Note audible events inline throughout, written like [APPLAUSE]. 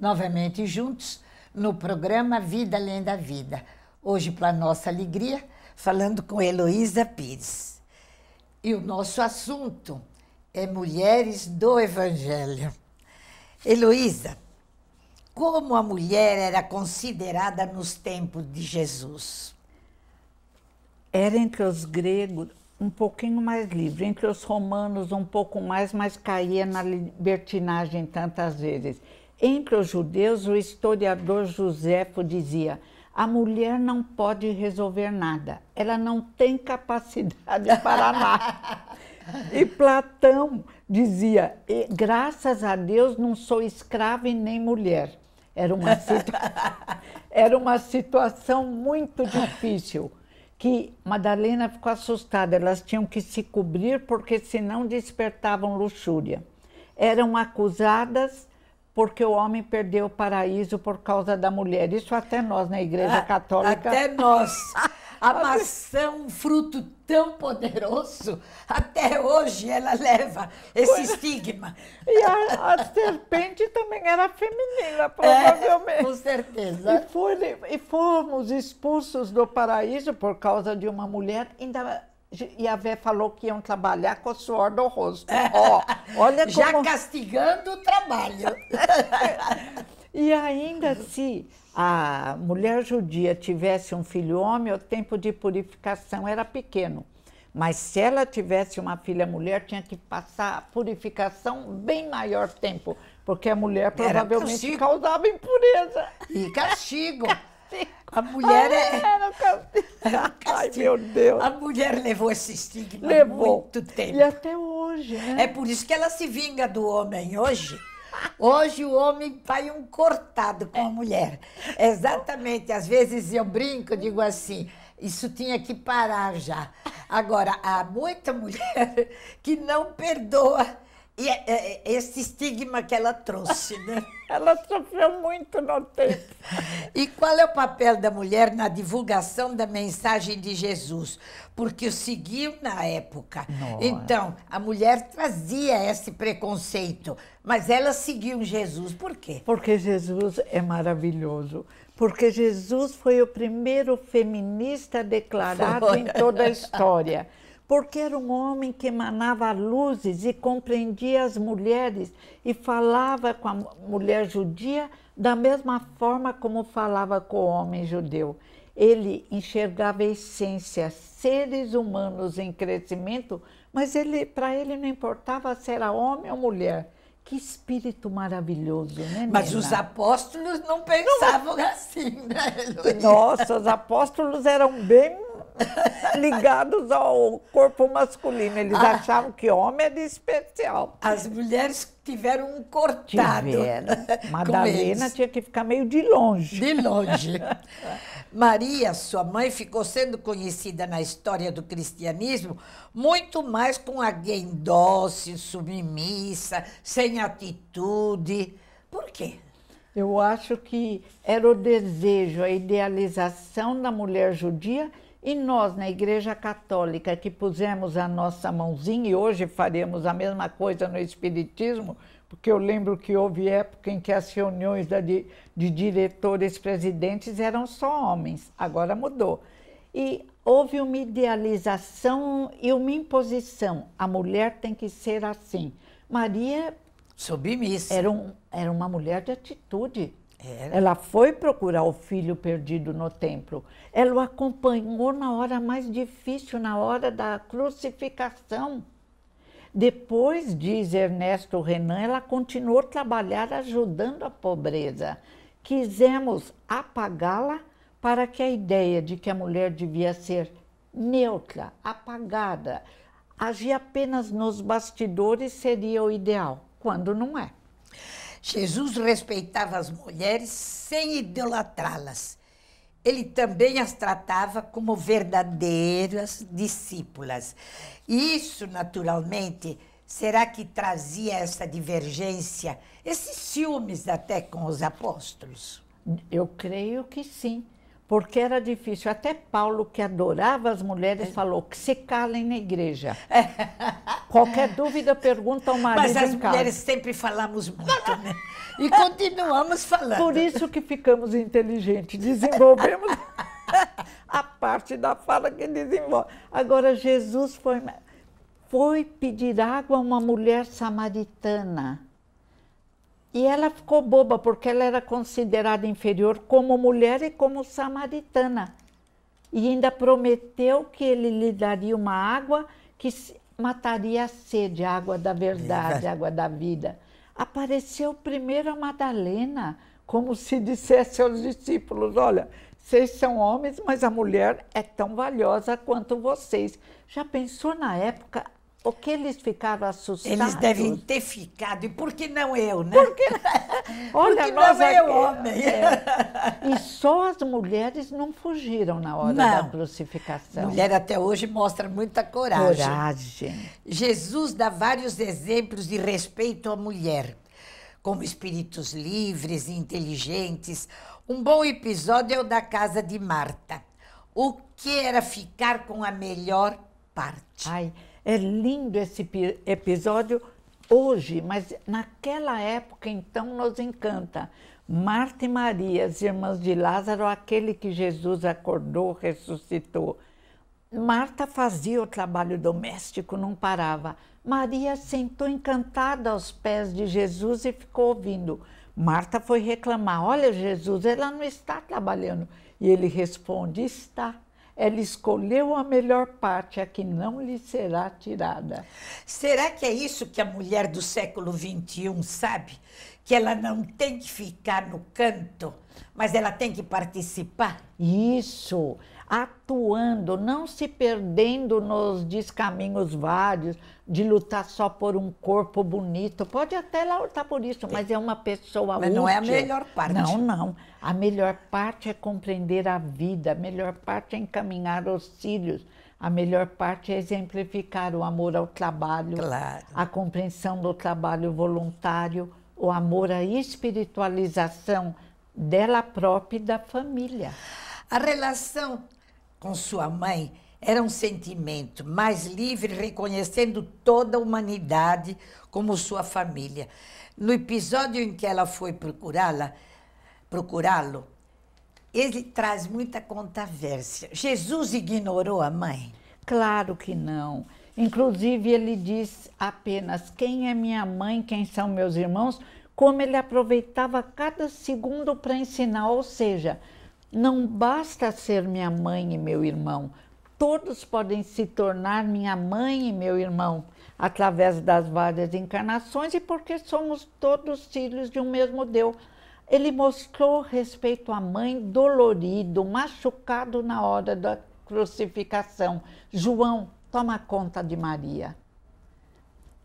novamente juntos no programa Vida Além da Vida. Hoje, para nossa alegria, falando com Heloísa Pires. E o nosso assunto é Mulheres do Evangelho. Heloísa, como a mulher era considerada nos tempos de Jesus? Era entre os gregos um pouquinho mais livre, entre os romanos um pouco mais, mas caía na libertinagem tantas vezes. Entre os judeus, o historiador Joséfo dizia: a mulher não pode resolver nada, ela não tem capacidade [LAUGHS] para amar. e Platão dizia: graças a Deus não sou escrava e nem mulher. Era uma, [LAUGHS] Era uma situação muito difícil que Madalena ficou assustada. Elas tinham que se cobrir porque senão despertavam luxúria. Eram acusadas porque o homem perdeu o paraíso por causa da mulher. Isso até nós na Igreja ah, Católica. Até nós. A [LAUGHS] maçã, um fruto tão poderoso, até hoje ela leva esse pois. É. estigma. E a, a, serpente também era feminina, [LAUGHS] é, provavelmente. É, com certeza. E, foi, e fomos expulsos do paraíso por causa de uma mulher. Ainda e a Vé falou que iam trabalhar com o suor do rosto. É. Ó, olha como... Já castigando o trabalho. [LAUGHS] e ainda se assim, a mulher judia tivesse um filho homem, o tempo de purificação era pequeno. Mas se ela tivesse uma filha mulher, tinha que passar a purificação bem maior tempo, porque a mulher provavelmente causava impureza. E castigo. [LAUGHS] A mulher é. Ai, meu Deus. A mulher levou esse estigma levou. muito tempo. E até hoje. Né? É por isso que ela se vinga do homem hoje. Hoje o homem faz um cortado com a é. mulher. Exatamente. Às vezes eu brinco, digo assim, isso tinha que parar já. Agora, há muita mulher [LAUGHS] que não perdoa e é, é, é, esse estigma que ela trouxe, né? [LAUGHS] ela sofreu muito no tempo. E qual é o papel da mulher na divulgação da mensagem de Jesus? Porque o seguiu na época. Nossa. Então, a mulher trazia esse preconceito, mas ela seguiu Jesus. Por quê? Porque Jesus é maravilhoso. Porque Jesus foi o primeiro feminista declarado foi. em toda a história porque era um homem que emanava luzes e compreendia as mulheres e falava com a mulher judia da mesma forma como falava com o homem judeu. Ele enxergava a essência, seres humanos em crescimento, mas ele, para ele não importava se era homem ou mulher. Que espírito maravilhoso, né? Nena? Mas os apóstolos não pensavam não. assim, né? Heloísa? Nossa, os apóstolos eram bem [LAUGHS] ligados ao corpo masculino. Eles ah, achavam que homem era especial. As mulheres tiveram um cortado. Tiveram. [LAUGHS] Madalena tinha que ficar meio de longe. De longe. [LAUGHS] Maria, sua mãe, ficou sendo conhecida na história do cristianismo muito mais com alguém dócil, submissa, sem atitude. Por quê? Eu acho que era o desejo, a idealização da mulher judia e nós, na Igreja Católica, que pusemos a nossa mãozinha, e hoje faremos a mesma coisa no Espiritismo, porque eu lembro que houve época em que as reuniões de, de diretores presidentes eram só homens, agora mudou. E houve uma idealização e uma imposição. A mulher tem que ser assim. Maria. Submissa. Era, um, era uma mulher de atitude. Era. Ela foi procurar o filho perdido no templo. Ela o acompanhou na hora mais difícil, na hora da crucificação. Depois, diz Ernesto Renan, ela continuou a trabalhar ajudando a pobreza. Quisemos apagá-la para que a ideia de que a mulher devia ser neutra, apagada, agir apenas nos bastidores seria o ideal, quando não é. Jesus respeitava as mulheres sem idolatrá-las. Ele também as tratava como verdadeiras discípulas. E isso, naturalmente, será que trazia essa divergência, esses ciúmes até com os apóstolos? Eu creio que sim porque era difícil. Até Paulo, que adorava as mulheres, é. falou que se calem na igreja. [LAUGHS] Qualquer dúvida, pergunta ao marido Mas as mulheres sempre falamos muito, né? [LAUGHS] E continuamos falando. Por isso que ficamos inteligentes, desenvolvemos [LAUGHS] a parte da fala que desenvolve. Agora, Jesus foi, foi pedir água a uma mulher samaritana. E ela ficou boba porque ela era considerada inferior como mulher e como samaritana. E ainda prometeu que ele lhe daria uma água que mataria a sede, a água da verdade, a água da vida. Apareceu primeiro a Madalena, como se dissesse aos discípulos: Olha, vocês são homens, mas a mulher é tão valiosa quanto vocês. Já pensou na época o que eles ficaram assustados? Eles devem ter ficado. E por que não eu, né? Porque, [LAUGHS] olha, Porque nós não eu, homem. É. E só as mulheres não fugiram na hora não. da crucificação. Mulher até hoje mostra muita coragem. Coragem. Jesus dá vários exemplos de respeito à mulher, como espíritos livres e inteligentes. Um bom episódio é o da casa de Marta. O que era ficar com a melhor parte? Ai. É lindo esse episódio hoje, mas naquela época então nos encanta. Marta e Maria, as irmãs de Lázaro, aquele que Jesus acordou, ressuscitou. Marta fazia o trabalho doméstico, não parava. Maria sentou encantada aos pés de Jesus e ficou ouvindo. Marta foi reclamar: Olha, Jesus, ela não está trabalhando. E ele responde: Está. Ela escolheu a melhor parte, a que não lhe será tirada. Será que é isso que a mulher do século XXI sabe? Que ela não tem que ficar no canto, mas ela tem que participar? Isso atuando, não se perdendo nos descaminhos vários, de lutar só por um corpo bonito. Pode até lutar por isso, mas é uma pessoa mas útil. Mas não é a melhor parte. Não, não. A melhor parte é compreender a vida, a melhor parte é encaminhar os filhos. A melhor parte é exemplificar o amor ao trabalho, claro. a compreensão do trabalho voluntário, o amor à espiritualização dela própria e da família. A relação com sua mãe era um sentimento mais livre, reconhecendo toda a humanidade como sua família. No episódio em que ela foi procurá-la, procurá-lo, ele traz muita controvérsia. Jesus ignorou a mãe? Claro que não. Inclusive, ele diz apenas quem é minha mãe, quem são meus irmãos, como ele aproveitava cada segundo para ensinar, ou seja, não basta ser minha mãe e meu irmão, todos podem se tornar minha mãe e meu irmão através das várias encarnações e porque somos todos filhos de um mesmo Deus. Ele mostrou respeito à mãe dolorido, machucado na hora da crucificação. João, toma conta de Maria.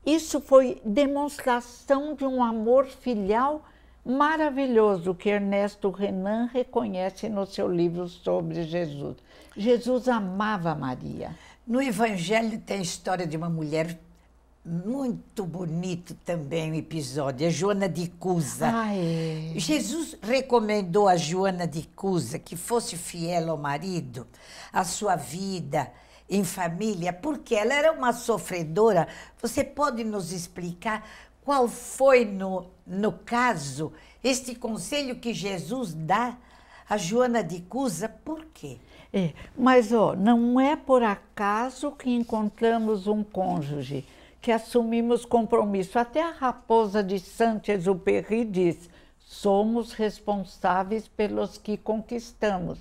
Isso foi demonstração de um amor filial maravilhoso que Ernesto Renan reconhece no seu livro sobre Jesus. Jesus amava Maria. No Evangelho tem a história de uma mulher muito bonito também o um episódio, a Joana de Cusa. Ah, é. Jesus recomendou a Joana de Cusa que fosse fiel ao marido, à sua vida em família, porque ela era uma sofredora. Você pode nos explicar qual foi, no, no caso, este conselho que Jesus dá a Joana de Cusa? Por quê? É, mas ó, não é por acaso que encontramos um cônjuge que assumimos compromisso. Até a raposa de o Perri, diz: somos responsáveis pelos que conquistamos.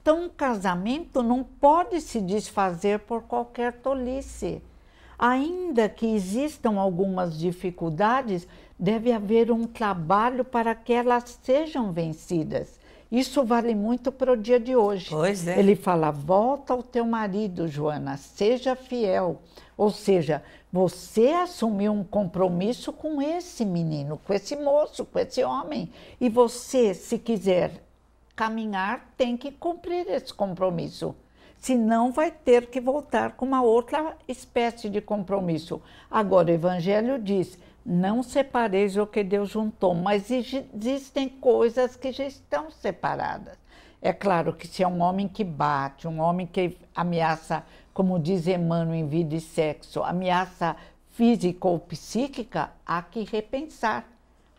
Então, um casamento não pode se desfazer por qualquer tolice. Ainda que existam algumas dificuldades, deve haver um trabalho para que elas sejam vencidas. Isso vale muito para o dia de hoje. Pois é. Ele fala: volta ao teu marido, Joana, seja fiel. Ou seja, você assumiu um compromisso com esse menino, com esse moço, com esse homem. E você, se quiser caminhar, tem que cumprir esse compromisso senão vai ter que voltar com uma outra espécie de compromisso. Agora, o Evangelho diz: não separeis o que Deus juntou, mas existem coisas que já estão separadas. É claro que se é um homem que bate, um homem que ameaça, como diz Emmanuel em vida e sexo, ameaça física ou psíquica, há que repensar.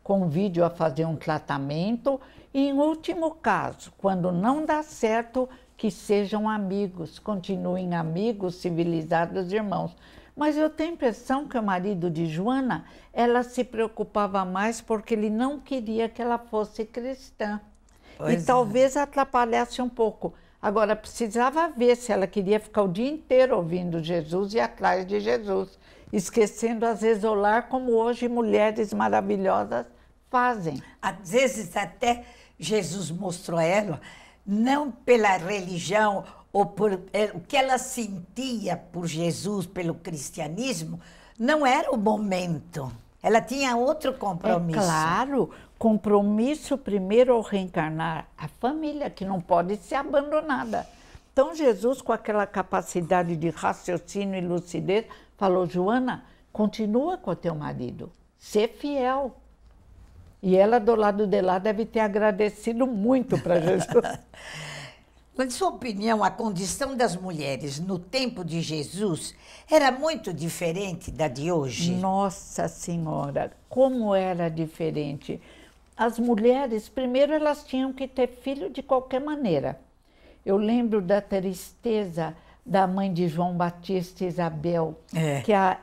Convide-o a fazer um tratamento e, em último caso, quando não dá certo, que sejam amigos, continuem amigos, civilizados irmãos. Mas eu tenho a impressão que o marido de Joana, ela se preocupava mais porque ele não queria que ela fosse cristã. Pois e é. talvez atrapalhasse um pouco. Agora, precisava ver se ela queria ficar o dia inteiro ouvindo Jesus e atrás de Jesus, esquecendo às vezes lar, como hoje mulheres maravilhosas fazem. Às vezes até Jesus mostrou a ela não pela religião ou por é, o que ela sentia por Jesus, pelo cristianismo, não era o momento. Ela tinha outro compromisso. É claro, compromisso primeiro ao reencarnar a família, que não pode ser abandonada. Então, Jesus, com aquela capacidade de raciocínio e lucidez, falou: Joana, continua com o teu marido, ser fiel. E ela, do lado de lá, deve ter agradecido muito para Jesus. Na [LAUGHS] sua opinião, a condição das mulheres no tempo de Jesus era muito diferente da de hoje? Nossa Senhora, como era diferente. As mulheres, primeiro, elas tinham que ter filho de qualquer maneira. Eu lembro da tristeza da mãe de João Batista Isabel, é. que a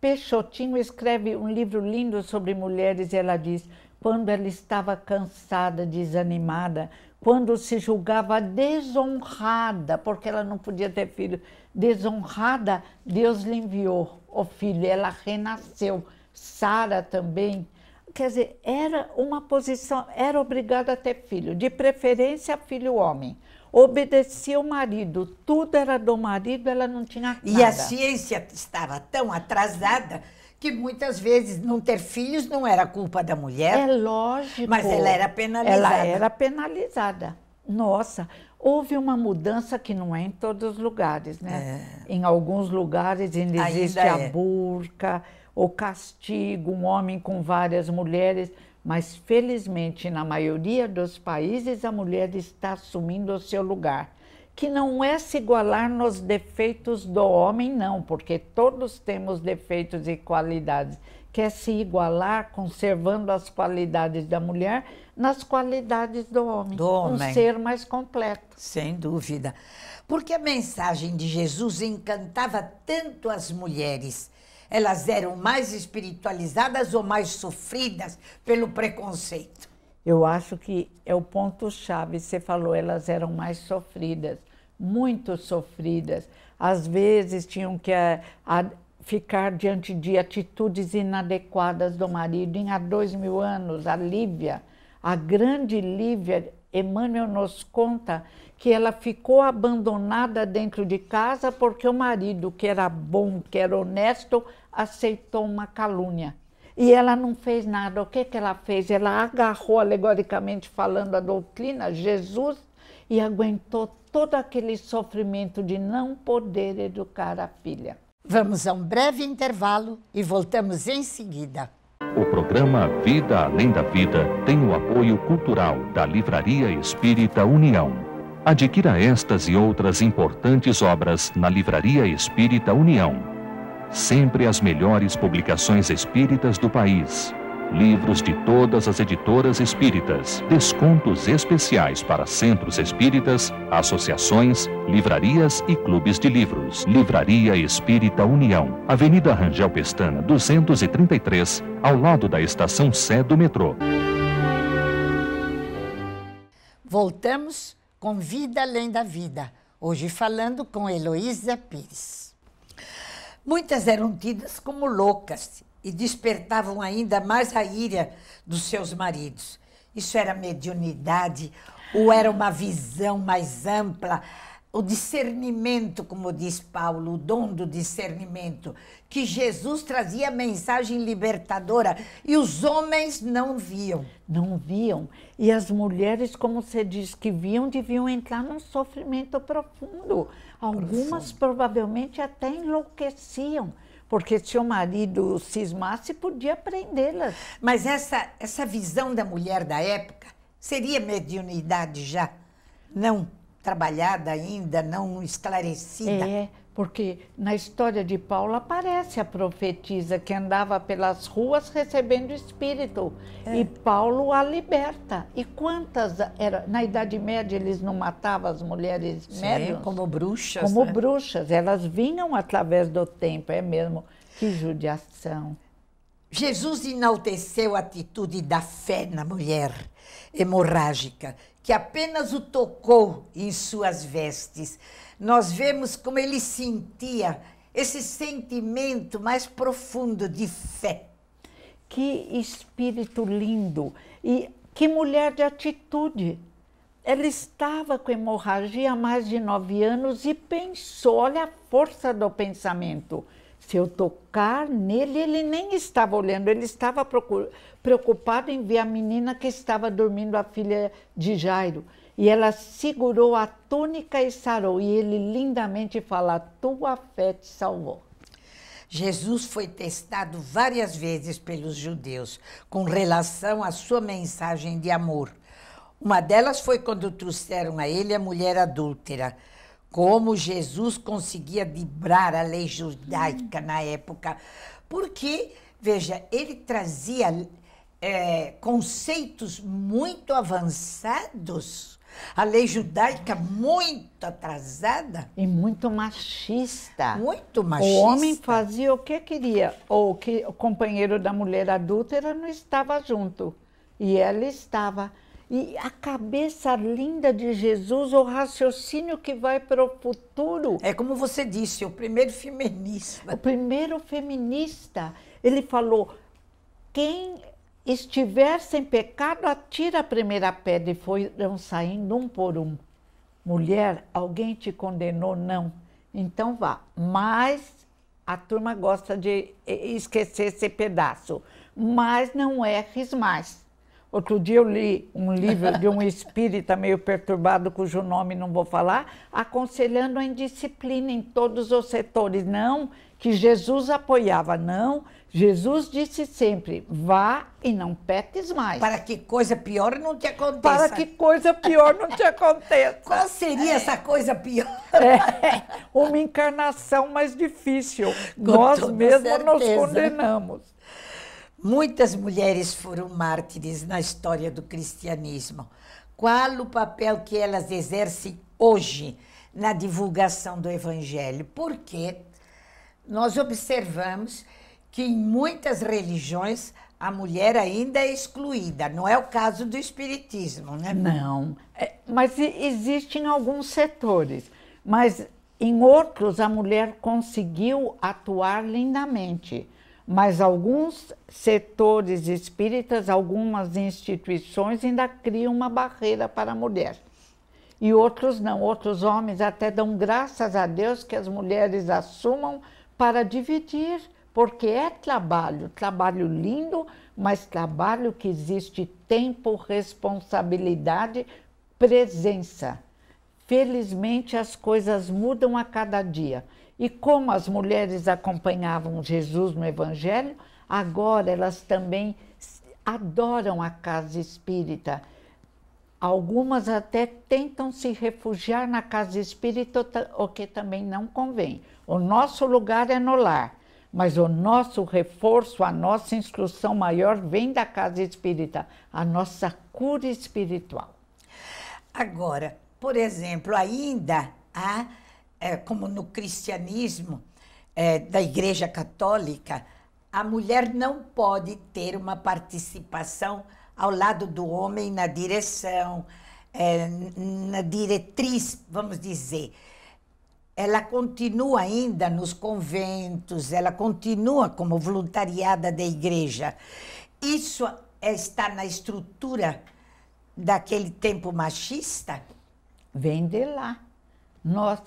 Peixotinho escreve um livro lindo sobre mulheres e ela diz: quando ela estava cansada, desanimada, quando se julgava desonrada, porque ela não podia ter filho, desonrada, Deus lhe enviou o filho, ela renasceu. Sara também. Quer dizer, era uma posição, era obrigada a ter filho, de preferência filho homem. Obedecia o marido, tudo era do marido, ela não tinha nada. E a ciência estava tão atrasada que muitas vezes não ter filhos não era culpa da mulher. É lógico. Mas ela era penalizada. Ela era penalizada. Nossa, houve uma mudança que não é em todos os lugares, né? É. Em alguns lugares ainda, existe a é. burca, o castigo, um homem com várias mulheres. Mas, felizmente, na maioria dos países, a mulher está assumindo o seu lugar que não é se igualar nos defeitos do homem, não, porque todos temos defeitos e qualidades, que é se igualar conservando as qualidades da mulher nas qualidades do homem, do homem. um ser mais completo. Sem dúvida. Porque a mensagem de Jesus encantava tanto as mulheres. Elas eram mais espiritualizadas ou mais sofridas pelo preconceito? Eu acho que é o ponto chave. Você falou, elas eram mais sofridas muito sofridas. Às vezes tinham que a, eh, a, ficar diante de atitudes inadequadas do marido. Em há dois mil anos, a Lívia, a grande Lívia, Emmanuel nos conta que ela ficou abandonada dentro de casa porque o marido, que era bom, que era honesto, aceitou uma calúnia. E ela não fez nada. O que, que ela fez? Ela agarrou, alegoricamente falando, a doutrina, Jesus e aguentou todo aquele sofrimento de não poder educar a filha. Vamos a um breve intervalo e voltamos em seguida. O programa Vida Além da Vida tem o apoio cultural da Livraria Espírita União. Adquira estas e outras importantes obras na Livraria Espírita União. Sempre as melhores publicações espíritas do país livros de todas as editoras espíritas, descontos especiais para centros espíritas, associações, livrarias e clubes de livros. Livraria Espírita União, Avenida Rangel Pestana, 233, ao lado da estação Sé do metrô. Voltamos com Vida Além da Vida, hoje falando com Heloísa Pires. Muitas eram tidas como loucas e despertavam ainda mais a ira dos seus maridos. Isso era mediunidade ou era uma visão mais ampla? O discernimento, como diz Paulo, o dom do discernimento, que Jesus trazia mensagem libertadora e os homens não viam. Não viam. E as mulheres, como você diz que viam, deviam entrar num sofrimento profundo. Algumas profundo. provavelmente até enlouqueciam porque se o marido cismasse, podia prendê-la. Mas essa, essa visão da mulher da época seria mediunidade já não trabalhada ainda, não esclarecida? É, porque na história de Paulo aparece a profetisa que andava pelas ruas recebendo espírito. É. E Paulo a liberta. E quantas. Era, na Idade Média eles não matavam as mulheres Sim, Como bruxas. Como né? bruxas. Elas vinham através do tempo, é mesmo. Que judiação. Jesus enalteceu a atitude da fé na mulher hemorrágica que apenas o tocou em suas vestes. Nós vemos como ele sentia esse sentimento mais profundo de fé. Que espírito lindo e que mulher de atitude. Ela estava com hemorragia há mais de nove anos e pensou, olha a força do pensamento. Se eu tocar nele, ele nem estava olhando, ele estava preocupado em ver a menina que estava dormindo, a filha de Jairo. E ela segurou a túnica e sarou. E ele lindamente fala: Tua fé te salvou. Jesus foi testado várias vezes pelos judeus com relação à sua mensagem de amor. Uma delas foi quando trouxeram a ele a mulher adúltera como Jesus conseguia vibrar a lei judaica na época. Porque, veja, ele trazia é, conceitos muito avançados. A lei judaica muito atrasada. E muito machista. Muito machista. O homem fazia o que queria. Ou que o companheiro da mulher adúltera não estava junto. E ela estava. E a cabeça linda de Jesus, o raciocínio que vai para o futuro. É como você disse, o primeiro feminista. O primeiro feminista. Ele falou: quem estiver sem pecado, atira a primeira pedra. E foram saindo um por um. Mulher, alguém te condenou? Não. Então vá. Mas a turma gosta de eh, esquecer esse pedaço. Mas não erres mais. Outro dia eu li um livro de um espírita meio perturbado, cujo nome não vou falar, aconselhando a indisciplina em todos os setores. Não, que Jesus apoiava, não. Jesus disse sempre: vá e não peques mais. Para que coisa pior não te aconteça. Para que coisa pior não te aconteça. Qual seria essa coisa pior? É uma encarnação mais difícil. Com Nós mesmos nos condenamos. Muitas mulheres foram mártires na história do cristianismo. Qual o papel que elas exercem hoje na divulgação do evangelho? Porque nós observamos que em muitas religiões a mulher ainda é excluída. Não é o caso do espiritismo, né? Não. É, mas existe em alguns setores. Mas em outros, a mulher conseguiu atuar lindamente mas alguns setores espíritas, algumas instituições ainda criam uma barreira para a mulher. E outros não, outros homens até dão graças a Deus que as mulheres assumam para dividir, porque é trabalho, trabalho lindo, mas trabalho que existe tempo, responsabilidade, presença. Felizmente as coisas mudam a cada dia. E como as mulheres acompanhavam Jesus no Evangelho, agora elas também adoram a casa espírita. Algumas até tentam se refugiar na casa espírita, o que também não convém. O nosso lugar é no lar, mas o nosso reforço, a nossa instrução maior vem da casa espírita, a nossa cura espiritual. Agora, por exemplo, ainda há é, como no cristianismo é, da Igreja Católica, a mulher não pode ter uma participação ao lado do homem na direção, é, na diretriz, vamos dizer. Ela continua ainda nos conventos, ela continua como voluntariada da igreja. Isso é, está na estrutura daquele tempo machista? Vem de lá. Nós,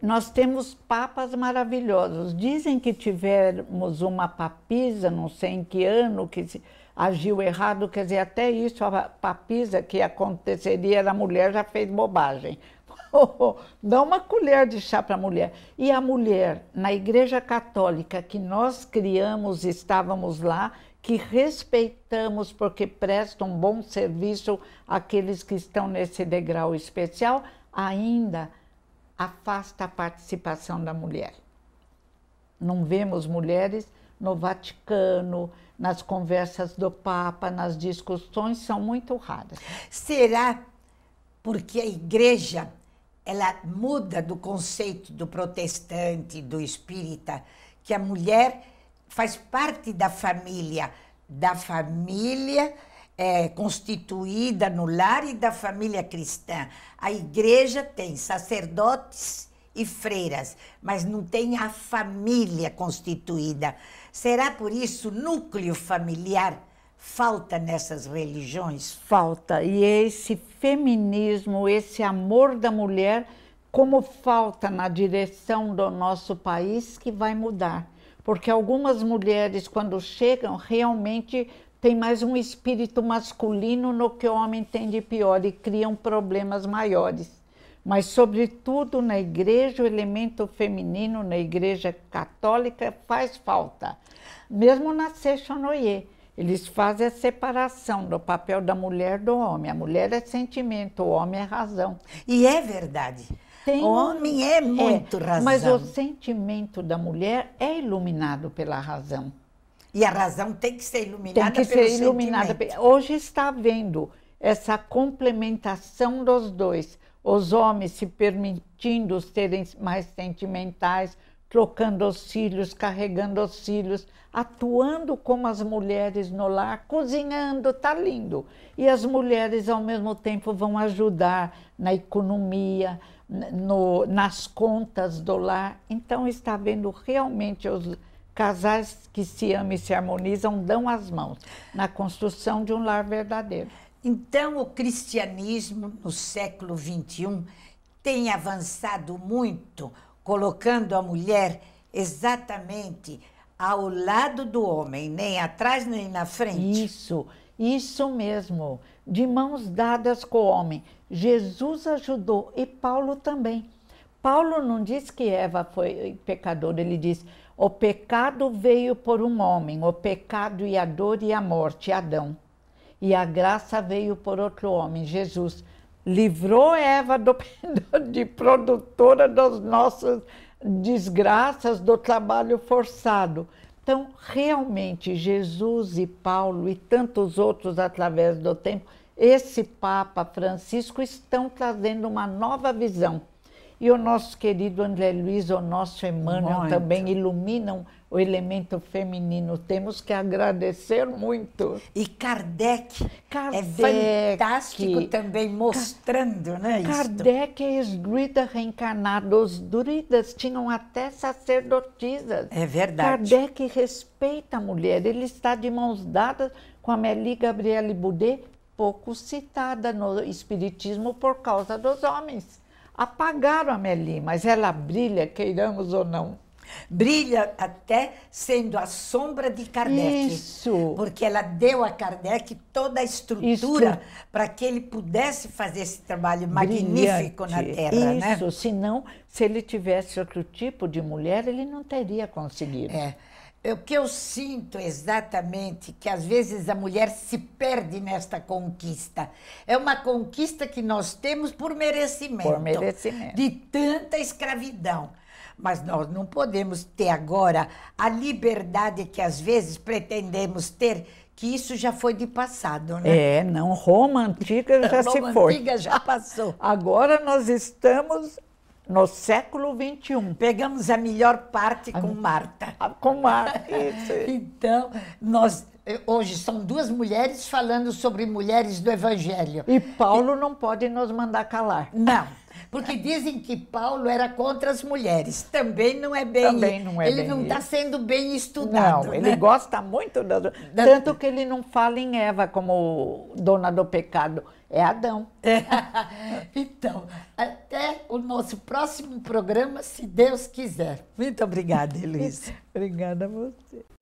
nós temos papas maravilhosos. Dizem que tivemos uma papisa, não sei em que ano, que agiu errado. Quer dizer, até isso, a papisa que aconteceria na mulher, já fez bobagem. [LAUGHS] Dá uma colher de chá para a mulher. E a mulher, na Igreja Católica que nós criamos, estávamos lá, que respeitamos porque prestam um bom serviço àqueles que estão nesse degrau especial, ainda afasta a participação da mulher. Não vemos mulheres no Vaticano, nas conversas do Papa, nas discussões, são muito raras. Será porque a igreja ela muda do conceito do protestante, do espírita, que a mulher faz parte da família, da família é, constituída no lar e da família cristã. A igreja tem sacerdotes e freiras, mas não tem a família constituída. Será por isso núcleo familiar falta nessas religiões? Falta. E esse feminismo, esse amor da mulher, como falta na direção do nosso país que vai mudar. Porque algumas mulheres, quando chegam, realmente tem mais um espírito masculino no que o homem tem de pior e criam problemas maiores. Mas, sobretudo na igreja, o elemento feminino na igreja católica faz falta. Mesmo na Seixonoye, eles fazem a separação do papel da mulher do homem. A mulher é sentimento, o homem é razão. E é verdade. Tem, homem é muito é, razão. Mas o sentimento da mulher é iluminado pela razão. E a razão tem que ser iluminada tem que pelo ser iluminada. Sentimento. Hoje está vendo essa complementação dos dois. Os homens se permitindo serem mais sentimentais, trocando os cílios carregando os cílios atuando como as mulheres no lar, cozinhando, tá lindo. E as mulheres ao mesmo tempo vão ajudar na economia, no, nas contas do lar. Então está vendo realmente os, Casais que se amam e se harmonizam dão as mãos na construção de um lar verdadeiro. Então, o cristianismo no século XXI tem avançado muito, colocando a mulher exatamente ao lado do homem, nem atrás nem na frente. Isso, isso mesmo. De mãos dadas com o homem. Jesus ajudou e Paulo também. Paulo não diz que Eva foi pecadora, ele diz: o pecado veio por um homem, o pecado e a dor e a morte, Adão. E a graça veio por outro homem, Jesus. Livrou Eva do, [LAUGHS] de produtora das nossas desgraças, do trabalho forçado. Então, realmente, Jesus e Paulo e tantos outros através do tempo, esse Papa Francisco estão trazendo uma nova visão. E o nosso querido André Luiz, o nosso Emmanuel muito. também iluminam o elemento feminino. Temos que agradecer muito. E Kardec, é Kardec é fantástico também mostrando, Kardec, né? Kardec é esgrida reencarnada. Os druidas tinham até sacerdotisas. É verdade. Kardec respeita a mulher. Ele está de mãos dadas com a Amélie Gabriele Boudet, pouco citada no Espiritismo por causa dos homens. Apagaram a Meli, mas ela brilha, queiramos ou não. Brilha até sendo a sombra de Kardec. Isso. Porque ela deu a Kardec toda a estrutura para que ele pudesse fazer esse trabalho Brilhante. magnífico na Terra. Né? Isso, né? senão, se ele tivesse outro tipo de mulher, ele não teria conseguido. É o que eu sinto exatamente que às vezes a mulher se perde nesta conquista. É uma conquista que nós temos por merecimento, por merecimento. de tanta escravidão. Mas nós não podemos ter agora a liberdade que às vezes pretendemos ter, que isso já foi de passado, né? É, não, Roma antiga já Roma se foi. Roma antiga já passou. Agora nós estamos no século XXI. Pegamos a melhor parte com Marta. Com Marta, [LAUGHS] isso. então, nós eh, hoje são duas mulheres falando sobre mulheres do Evangelho. E Paulo não pode nos mandar calar. Não. Porque dizem que Paulo era contra as mulheres. Também não é bem. Também não é ele bem não está sendo bem estudado. Não, né? ele gosta muito das... da... tanto que ele não fala em Eva como dona do pecado. É Adão. É. [LAUGHS] então, até o nosso próximo programa, se Deus quiser. Muito obrigada, Luiz. [LAUGHS] obrigada a você.